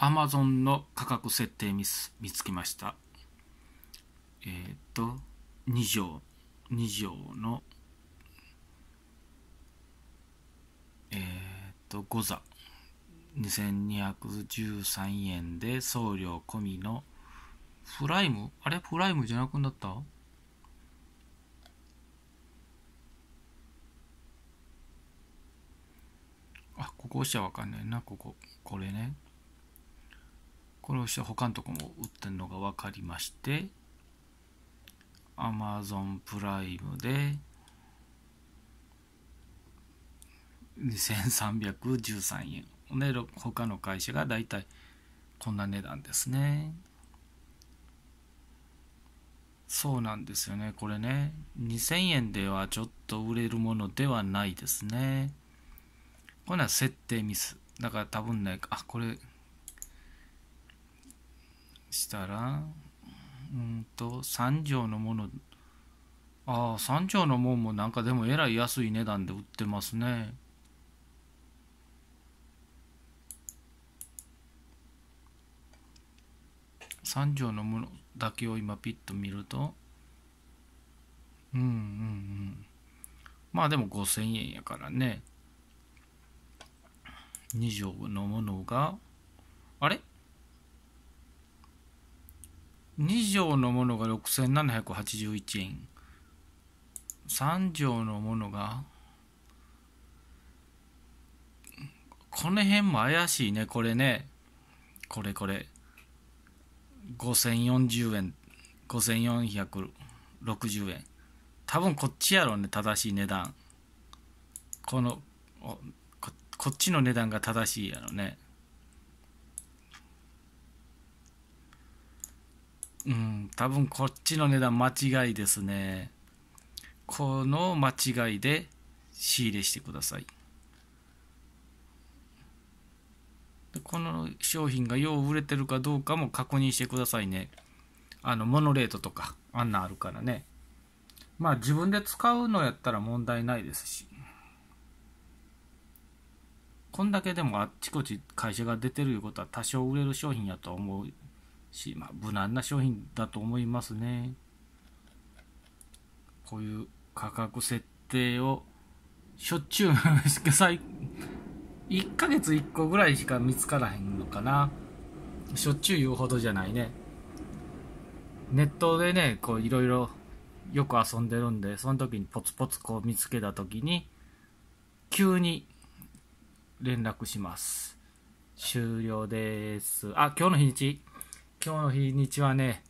Amazon の価格設定ミス見つけました。えっ、と、2条、2条の、えっ、と、5座、2213円で送料込みの、プライムあれプライムじゃなくなったあ、ここ押しちゃわかんないな、ここ。これね。これをして他のとこも売ってるのが分かりまして Amazon プライムで2313円ね、他の会社がだいたいこんな値段ですね。そうなんですよね。これね、2000円ではちょっと売れるものではないですね。これは設定ミス。だから多分ね、あ、これしたらうんと3畳のものああ3畳のもんもなんかでもえらい安い値段で売ってますね3畳のものだけを今ピッと見るとうんうんうんまあでも5000円やからね2畳のものがあれ2条のものが6781円3条のものがこの辺も怪しいねこれねこれこれ5040円5460円多分こっちやろうね正しい値段このこっちの値段が正しいやろね多分こっちの値段間違いですねこの間違いで仕入れしてくださいこの商品がよう売れてるかどうかも確認してくださいねあのモノレートとかあんなあるからねまあ自分で使うのやったら問題ないですしこんだけでもあっちこっち会社が出てるいうことは多少売れる商品やと思うし、まあ、無難な商品だと思いますね。こういう価格設定をしょっちゅう1 ヶ月1個ぐらいしか見つからへんのかな。しょっちゅう言うほどじゃないね。ネットでね、こういろいろよく遊んでるんで、その時にポツポツこう見つけた時に、急に連絡します。終了です。あ、今日の日にち。今日の日にちはね、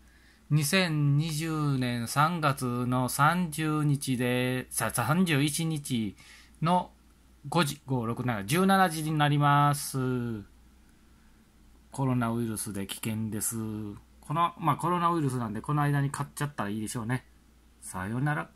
2020年3月の30日で、さ、31日の5時、5、6、7、17時になります。コロナウイルスで危険です。この、まあコロナウイルスなんで、この間に買っちゃったらいいでしょうね。さよなら。